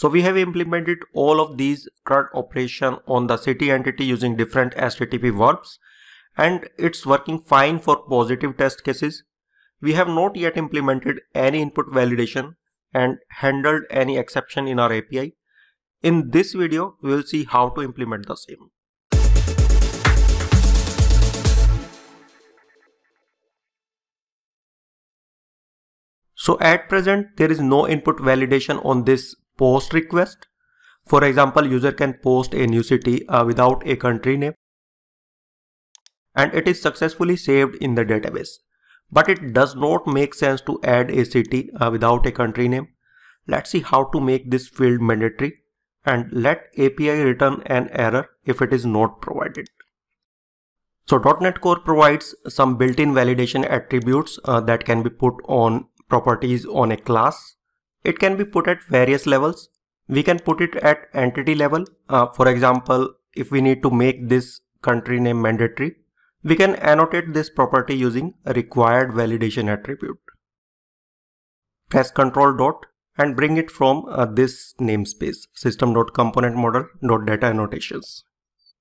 So we have implemented all of these CRUD operation on the city entity using different HTTP verbs and it's working fine for positive test cases. We have not yet implemented any input validation and handled any exception in our API. In this video, we will see how to implement the same. So at present, there is no input validation on this post request. For example, user can post a new city uh, without a country name and it is successfully saved in the database. But it does not make sense to add a city uh, without a country name. Let's see how to make this field mandatory and let API return an error if it is not provided. So .NET Core provides some built-in validation attributes uh, that can be put on properties on a class. It can be put at various levels. We can put it at entity level. Uh, for example, if we need to make this country name mandatory, we can annotate this property using a required validation attribute. Press Control dot and bring it from uh, this namespace system.componentModel.data annotations.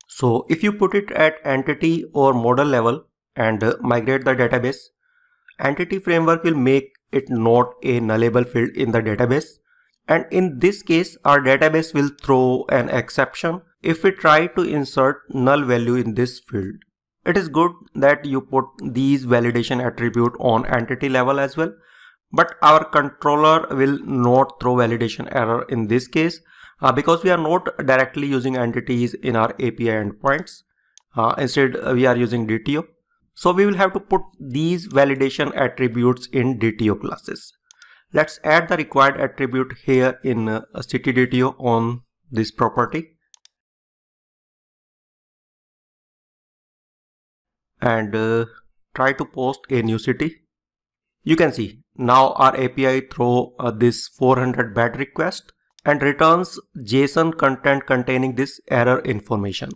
So if you put it at entity or model level and uh, migrate the database, entity framework will make it not a nullable field in the database and in this case our database will throw an exception if we try to insert null value in this field. It is good that you put these validation attribute on entity level as well but our controller will not throw validation error in this case uh, because we are not directly using entities in our API endpoints. Uh, instead uh, we are using DTO. So we will have to put these validation attributes in DTO classes. Let's add the required attribute here in uh, City DTO on this property. And uh, try to post a new city. You can see now our API throw uh, this 400 bad request and returns JSON content containing this error information.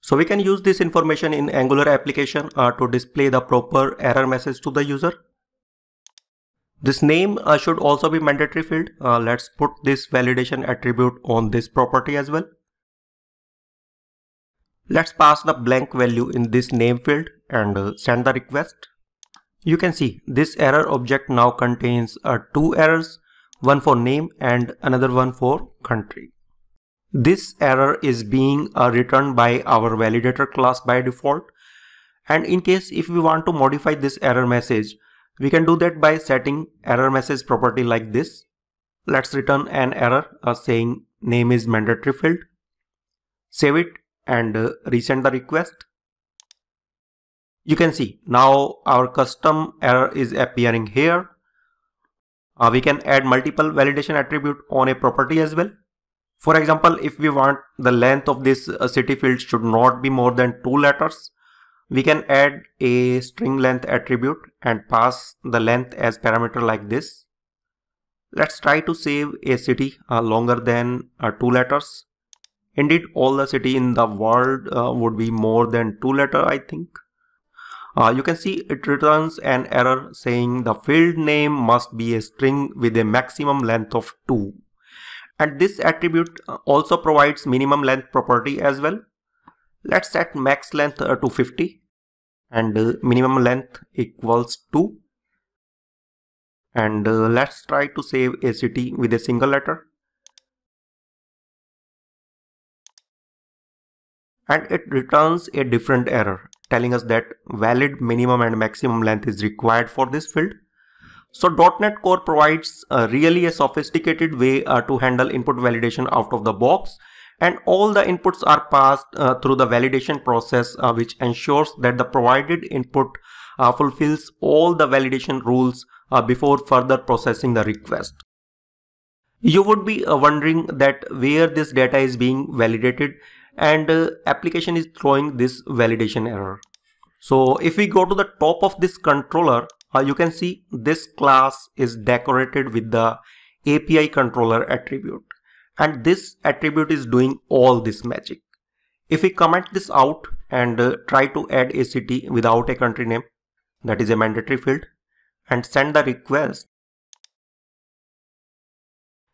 So we can use this information in Angular application uh, to display the proper error message to the user. This name uh, should also be mandatory field. Uh, let's put this validation attribute on this property as well. Let's pass the blank value in this name field and uh, send the request. You can see this error object now contains uh, two errors, one for name and another one for country. This error is being uh, returned by our validator class by default. And in case if we want to modify this error message, we can do that by setting error message property like this. Let's return an error uh, saying name is mandatory field. Save it and uh, resend the request. You can see now our custom error is appearing here. Uh, we can add multiple validation attribute on a property as well. For example, if we want the length of this uh, city field should not be more than two letters, we can add a string length attribute and pass the length as parameter like this. Let's try to save a city uh, longer than uh, two letters. Indeed, all the city in the world uh, would be more than two letter, I think. Uh, you can see it returns an error saying the field name must be a string with a maximum length of two and this attribute uh, also provides minimum length property as well. Let's set max length uh, to 50 and uh, minimum length equals 2 and let's try to save a city with a single letter. And it returns a different error telling us that valid minimum and maximum length is required for this field. So .NET Core provides really a sophisticated way uh, to handle input validation out of the box and all the inputs are passed uh, through the validation process uh, which ensures that the provided input uh, fulfills all the validation rules uh, before further processing the request. You would be wondering that where this data is being validated and application is throwing this validation error. So if we go to the top of this controller, uh, you can see this class is decorated with the API controller attribute. And this attribute is doing all this magic. If we comment this out and uh, try to add a city without a country name, that is a mandatory field, and send the request,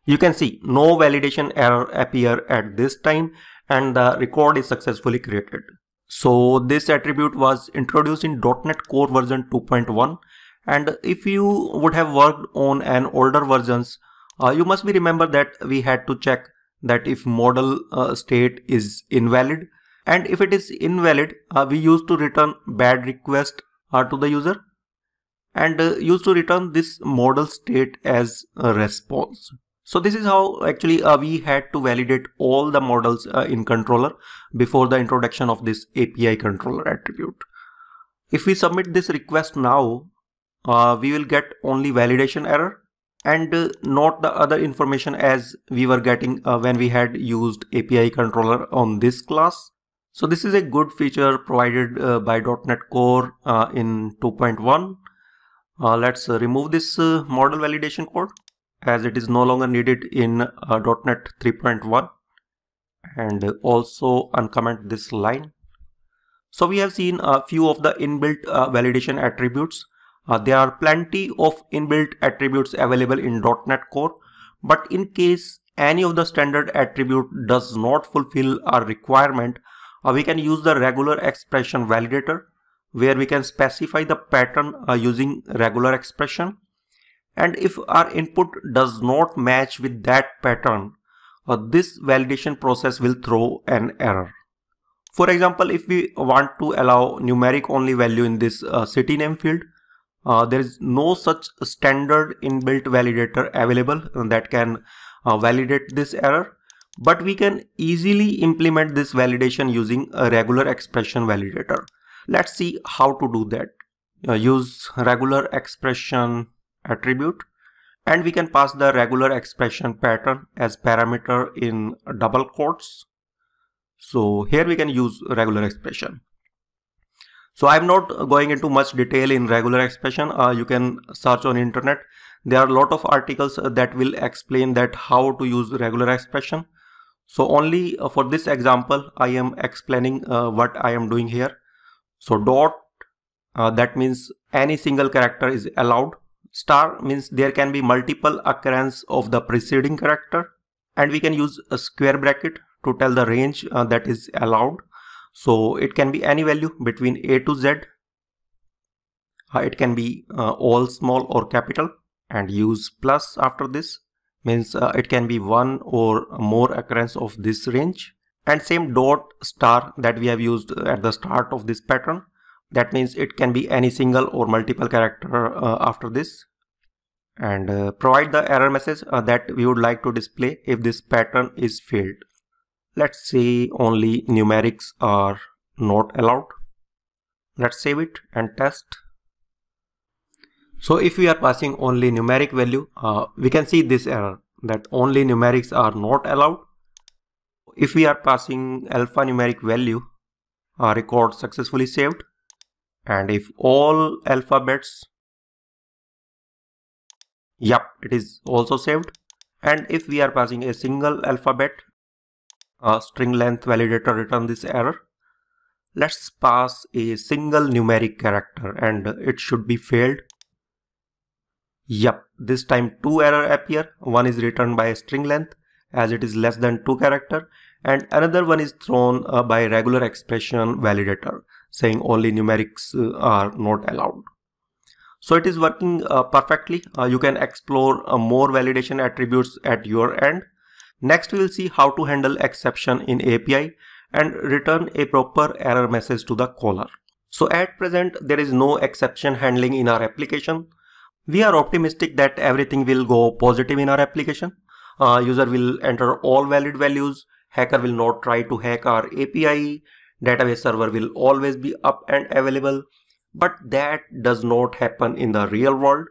you can see no validation error appear at this time and the record is successfully created. So this attribute was introduced in .NET Core version 2.1 and if you would have worked on an older versions uh, you must be remember that we had to check that if model uh, state is invalid and if it is invalid uh, we used to return bad request uh, to the user and uh, used to return this model state as a response so this is how actually uh, we had to validate all the models in controller before the introduction of this api controller attribute if we submit this request now uh, we will get only validation error and uh, not the other information as we were getting uh, when we had used API controller on this class. So this is a good feature provided uh, by .NET Core uh, in 2.1. Uh, let's uh, remove this model validation code as it is no longer needed in .NET 3.1 and also uncomment this line. So we have seen a few of the inbuilt validation attributes uh, there are plenty of inbuilt attributes available in .NET Core, but in case any of the standard attribute does not fulfill our requirement, uh, we can use the regular expression validator where we can specify the pattern uh, using regular expression. And if our input does not match with that pattern, uh, this validation process will throw an error. For example, if we want to allow numeric only value in this uh, city name field, uh, there is no such standard inbuilt validator available that can uh, validate this error but we can easily implement this validation using a regular expression validator let's see how to do that uh, use regular expression attribute and we can pass the regular expression pattern as parameter in double quotes so here we can use regular expression so I'm not going into much detail in regular expression. Uh, you can search on internet. There are a lot of articles that will explain that how to use regular expression. So only uh, for this example, I am explaining uh, what I am doing here. So dot, uh, that means any single character is allowed. Star means there can be multiple occurrence of the preceding character. And we can use a square bracket to tell the range uh, that is allowed. So it can be any value between A to Z. Uh, it can be uh, all small or capital and use plus after this means uh, it can be one or more occurrence of this range and same dot star that we have used at the start of this pattern that means it can be any single or multiple character uh, after this and uh, provide the error message uh, that we would like to display if this pattern is failed Let's say only numerics are not allowed. Let's save it and test. So if we are passing only numeric value, uh, we can see this error that only numerics are not allowed. If we are passing alphanumeric value, uh, record successfully saved. And if all alphabets, yep, it is also saved. And if we are passing a single alphabet, a string length validator return this error. Let's pass a single numeric character and it should be failed. Yep, this time two error appear. One is returned by string length as it is less than two character and another one is thrown uh, by regular expression validator saying only numerics uh, are not allowed. So it is working uh, perfectly. Uh, you can explore uh, more validation attributes at your end. Next we will see how to handle exception in API and return a proper error message to the caller. So at present there is no exception handling in our application. We are optimistic that everything will go positive in our application. Uh, user will enter all valid values, hacker will not try to hack our API, database server will always be up and available. But that does not happen in the real world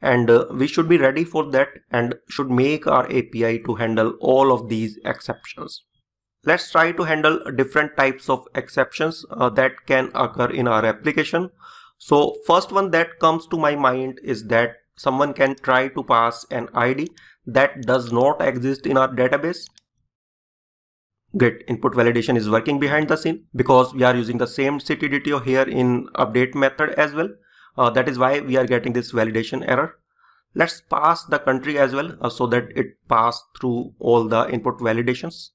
and uh, we should be ready for that and should make our API to handle all of these exceptions. Let's try to handle different types of exceptions uh, that can occur in our application. So first one that comes to my mind is that someone can try to pass an ID that does not exist in our database. Get input validation is working behind the scene because we are using the same ctdto here in update method as well. Uh, that is why we are getting this validation error. Let's pass the country as well uh, so that it pass through all the input validations.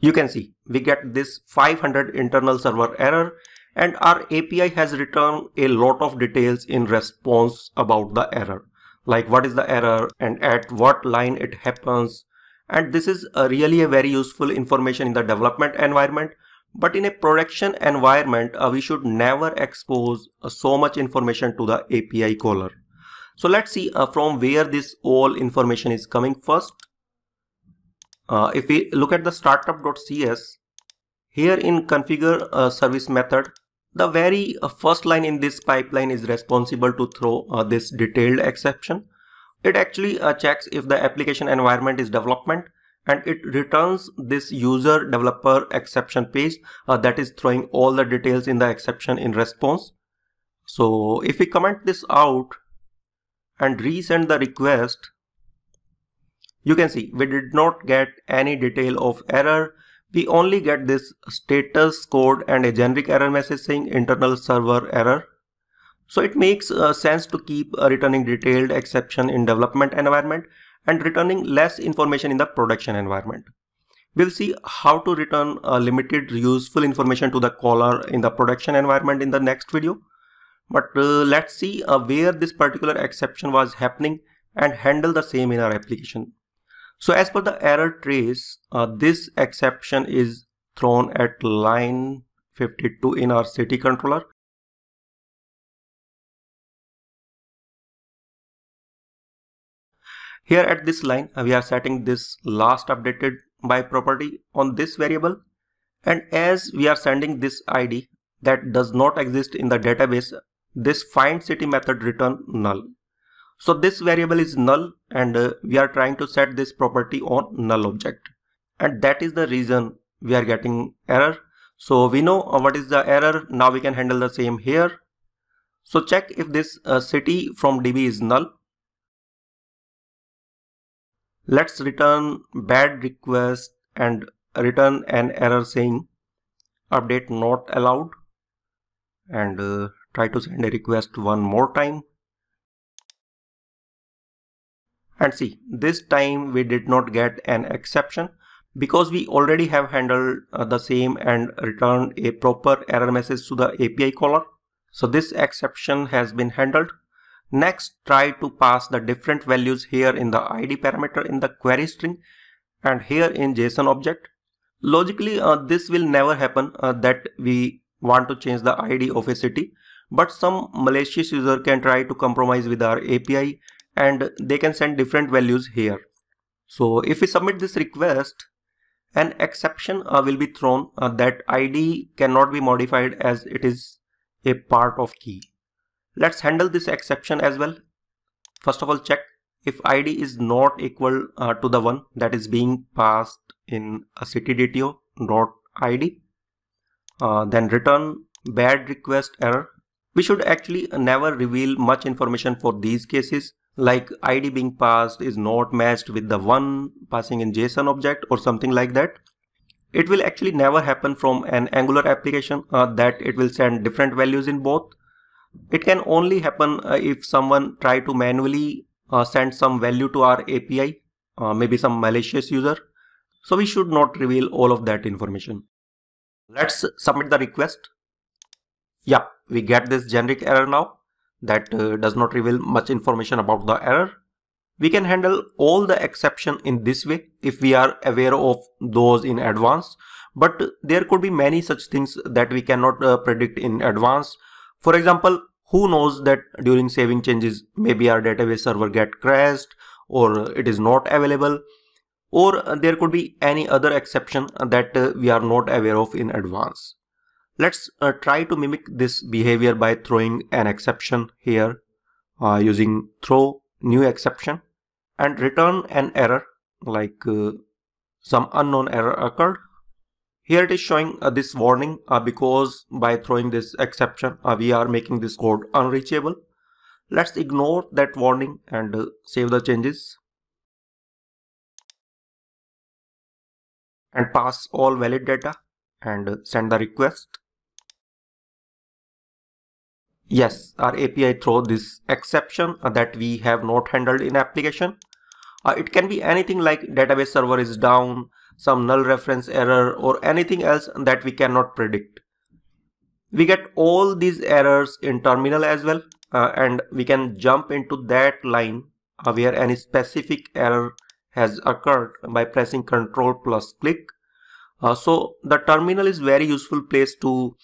You can see we get this 500 internal server error and our API has returned a lot of details in response about the error like what is the error and at what line it happens and this is a uh, really a very useful information in the development environment but in a production environment, uh, we should never expose uh, so much information to the API caller. So let's see uh, from where this all information is coming first. Uh, if we look at the startup.cs, here in configure uh, service method, the very uh, first line in this pipeline is responsible to throw this detailed exception. It actually checks if the application environment is development and it returns this user developer exception page uh, that is throwing all the details in the exception in response. So if we comment this out and resend the request, you can see we did not get any detail of error. We only get this status code and a generic error message saying internal server error. So it makes uh, sense to keep uh, returning detailed exception in development environment and returning less information in the production environment. We'll see how to return a limited useful information to the caller in the production environment in the next video. But uh, let's see uh, where this particular exception was happening and handle the same in our application. So as per the error trace, uh, this exception is thrown at line 52 in our city controller Here at this line, uh, we are setting this last updated by property on this variable. And as we are sending this ID that does not exist in the database, this find city method return null. So this variable is null and uh, we are trying to set this property on null object. And that is the reason we are getting error. So we know uh, what is the error. Now we can handle the same here. So check if this uh, city from DB is null. Let's return bad request and return an error saying update not allowed and uh, try to send a request one more time and see this time we did not get an exception because we already have handled uh, the same and returned a proper error message to the API caller so this exception has been handled Next, try to pass the different values here in the id parameter in the query string and here in JSON object. Logically, uh, this will never happen uh, that we want to change the id of a city, but some malicious user can try to compromise with our API and they can send different values here. So if we submit this request, an exception uh, will be thrown uh, that id cannot be modified as it is a part of key. Let's handle this exception as well. First of all, check if id is not equal uh, to the one that is being passed in a ctdto dot id, uh, then return bad request error. We should actually never reveal much information for these cases like id being passed is not matched with the one passing in JSON object or something like that. It will actually never happen from an Angular application uh, that it will send different values in both it can only happen uh, if someone try to manually uh, send some value to our API, uh, maybe some malicious user. So we should not reveal all of that information. Let's submit the request. Yeah, we get this generic error now that uh, does not reveal much information about the error. We can handle all the exception in this way if we are aware of those in advance. But there could be many such things that we cannot uh, predict in advance for example, who knows that during saving changes, maybe our database server get crashed or it is not available or there could be any other exception that uh, we are not aware of in advance. Let's uh, try to mimic this behavior by throwing an exception here uh, using throw new exception and return an error like uh, some unknown error occurred here it is showing uh, this warning uh, because by throwing this exception, uh, we are making this code unreachable. Let's ignore that warning and uh, save the changes. And pass all valid data and uh, send the request. Yes, our API throw this exception uh, that we have not handled in application. Uh, it can be anything like database server is down, some null reference error or anything else that we cannot predict. We get all these errors in terminal as well uh, and we can jump into that line uh, where any specific error has occurred by pressing control plus click. Uh, so the terminal is very useful place to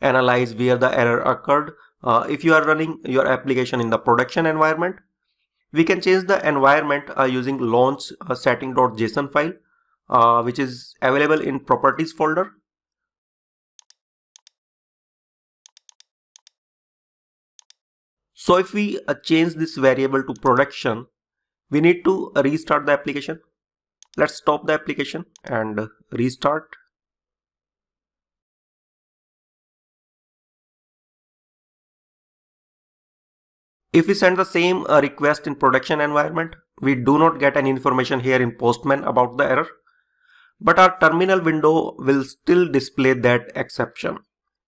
analyze where the error occurred. Uh, if you are running your application in the production environment, we can change the environment uh, using launch uh, setting.json file uh, which is available in properties folder. So if we uh, change this variable to production, we need to restart the application. Let's stop the application and restart. If we send the same uh, request in production environment, we do not get any information here in Postman about the error but our terminal window will still display that exception.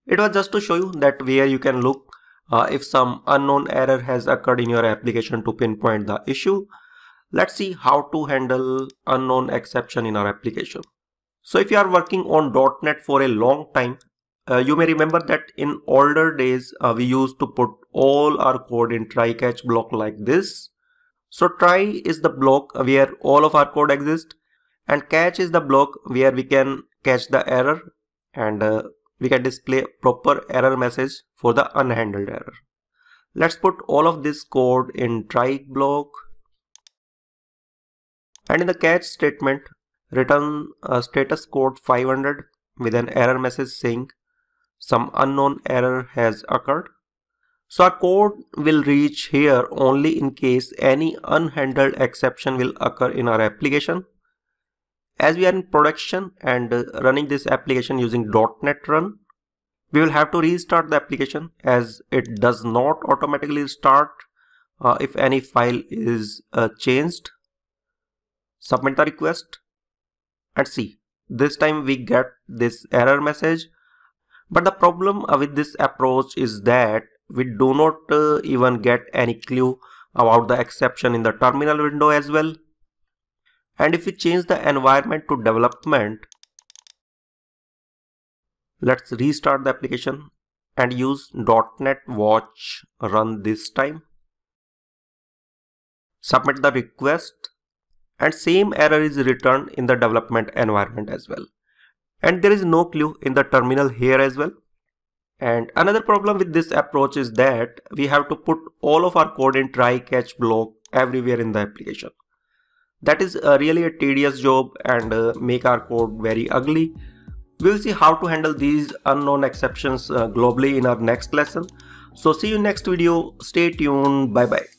It was just to show you that where you can look uh, if some unknown error has occurred in your application to pinpoint the issue. Let's see how to handle unknown exception in our application. So if you are working on .NET for a long time, uh, you may remember that in older days, uh, we used to put all our code in try-catch block like this. So try is the block where all of our code exists and catch is the block where we can catch the error and uh, we can display proper error message for the unhandled error. Let's put all of this code in try block and in the catch statement return a status code 500 with an error message saying some unknown error has occurred. So our code will reach here only in case any unhandled exception will occur in our application as we are in production and uh, running this application using .NET run, we will have to restart the application as it does not automatically start uh, if any file is uh, changed. Submit the request and see. This time we get this error message. But the problem uh, with this approach is that we do not uh, even get any clue about the exception in the terminal window as well. And if we change the environment to development, let's restart the application and use .NET watch run this time. Submit the request and same error is returned in the development environment as well. And there is no clue in the terminal here as well. And another problem with this approach is that we have to put all of our code in try catch block everywhere in the application. That is uh, really a tedious job and uh, make our code very ugly. We'll see how to handle these unknown exceptions uh, globally in our next lesson. So see you next video. Stay tuned. Bye bye.